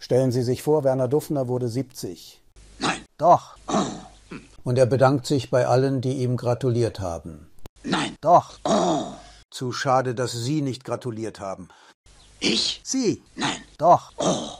Stellen Sie sich vor, Werner Duffner wurde 70. Nein. Doch. Oh. Und er bedankt sich bei allen, die ihm gratuliert haben. Nein. Doch. Oh. Zu schade, dass Sie nicht gratuliert haben. Ich? Sie. Nein. Doch. Oh.